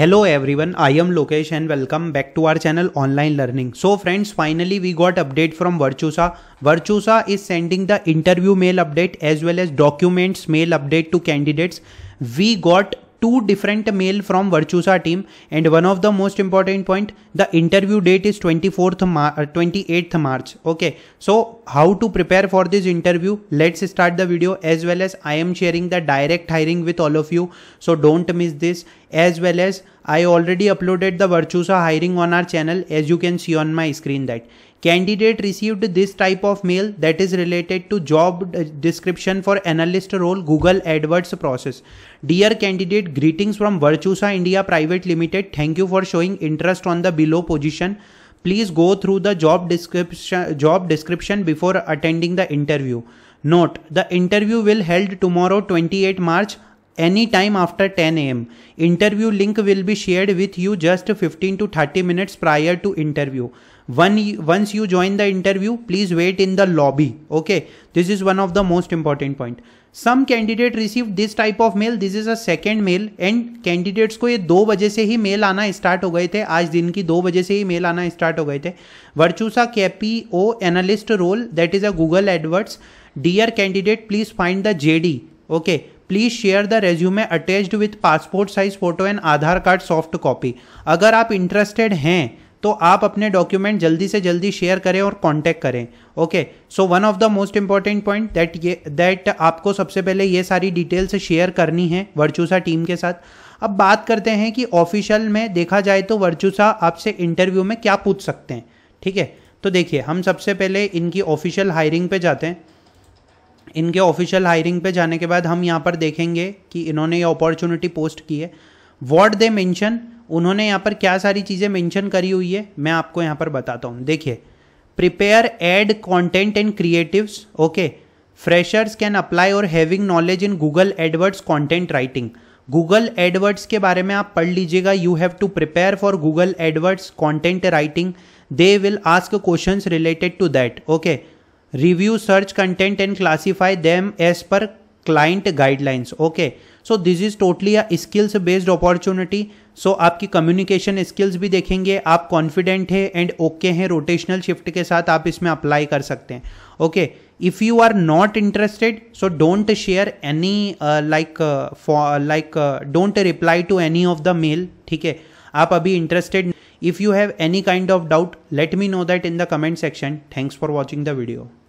Hello everyone, I am Lokesh and welcome back to our channel Online Learning. So friends, finally we got update from Virtusa. Virtusa is sending the interview mail update as well as documents mail update to candidates. We got two different mail from Virtusa team and one of the most important point the interview date is 24th Mar 28th March okay so how to prepare for this interview let's start the video as well as I am sharing the direct hiring with all of you so don't miss this as well as I already uploaded the Virtusa hiring on our channel as you can see on my screen that candidate received this type of mail that is related to job description for analyst role Google AdWords process. Dear candidate greetings from Virtusa India Private Limited. Thank you for showing interest on the below position please go through the job description job description before attending the interview note the interview will held tomorrow 28 march any time after ten A M interview link will be share with you just fifteen to thirty minutes prior to interview one once you join the interview please wait in the lobby okay this is one of the most important point some candidate receive this type of mail this is a second mail and candidates को ये दो बजे से ही mail आना start हो गए थे आज दिन की दो बजे से ही मेल आना स्टार्ट हो गए थे वर्चूसा कैपी ओ analyst role that is a Google AdWords dear candidate please find the J D okay please share the resume attached with passport size photo and Aadhaar card soft copy अगर आप interested हैं तो आप अपने डॉक्यूमेंट जल्दी से जल्दी शेयर करें और कांटेक्ट करें okay so one of the most important point that ये दैट आपको सबसे पहले ये सारी डिटेल्स शेयर करनी है वर्चूसा टीम के साथ अब बात करते हैं कि ऑफिशियल में देखा जाए तो वर्चूसा आपसे इंटरव्यू में क्या पूछ सकते हैं ठीक है तो देखिए हम सबसे पहले इनकी ऑफिशियल हायरिंग पे जाते हैं इनके ऑफिशियल हायरिंग पे जाने के बाद हम यहाँ पर देखेंगे कि इन्होंने ये अपॉर्चुनिटी पोस्ट की है वॉट दे मेंशन उन्होंने यहाँ पर क्या सारी चीज़ें मेंशन करी हुई है मैं आपको यहाँ पर बताता हूँ देखिए prepare ad content and creatives okay freshers can apply और having knowledge in Google AdWords content writing Google AdWords के बारे में आप पढ़ लीजिएगा you have to prepare for Google AdWords content writing they will ask questions related to that okay review search content and classify them as per client guidelines okay so this is totally a skills based opportunity so आपकी communication skills भी देखेंगे आप confident है and okay okay हैं rotational shift के साथ आप इसमें अप्लाई कर सकते हैं okay if you are not interested so don't share any like like don't reply to any of the mail ठीक है आप अभी interested if you have any kind of doubt let me know that in the comment section thanks for watching the video